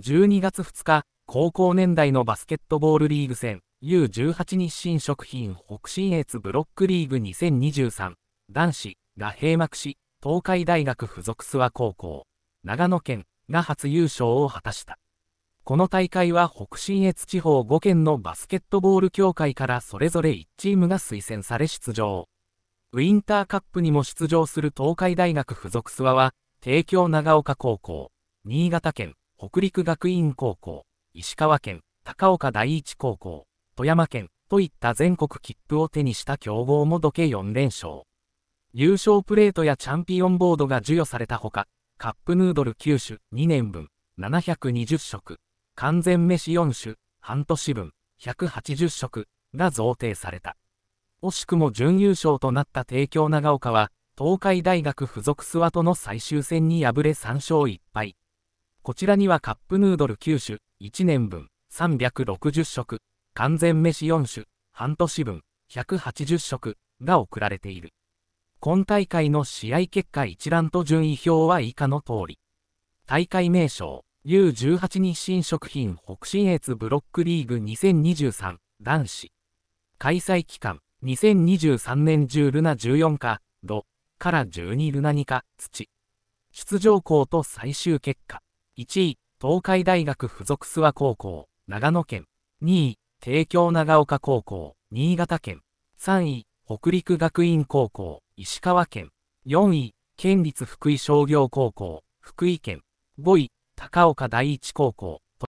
12月2日、高校年代のバスケットボールリーグ戦 U18 日清食品北信越ブロックリーグ2023男子が閉幕し、東海大学附属諏訪高校、長野県が初優勝を果たした。この大会は北信越地方5県のバスケットボール協会からそれぞれ1チームが推薦され出場。ウィンターカップにも出場する東海大学附属諏訪は、帝京長岡高校、新潟県、北陸学院高校、石川県、高岡第一高校、富山県といった全国切符を手にした強豪もどけ4連勝。優勝プレートやチャンピオンボードが授与されたほか、カップヌードル9種2年分、720食、完全飯4種、半年分、180食が贈呈された。惜しくも準優勝となった帝京長岡は、東海大学附属諏訪との最終戦に敗れ3勝1敗。こちらにはカップヌードル9種、1年分、360食、完全飯4種、半年分、180食が送られている。今大会の試合結果一覧と順位表は以下の通り。大会名称、U18 日清食品北信越ブロックリーグ2023男子。開催期間、2023年10ルナ14か、土、から12ルナ2か、土。出場校と最終結果。1位、東海大学附属諏訪高校、長野県。2位、帝京長岡高校、新潟県。3位、北陸学院高校、石川県。4位、県立福井商業高校、福井県。5位、高岡第一高校、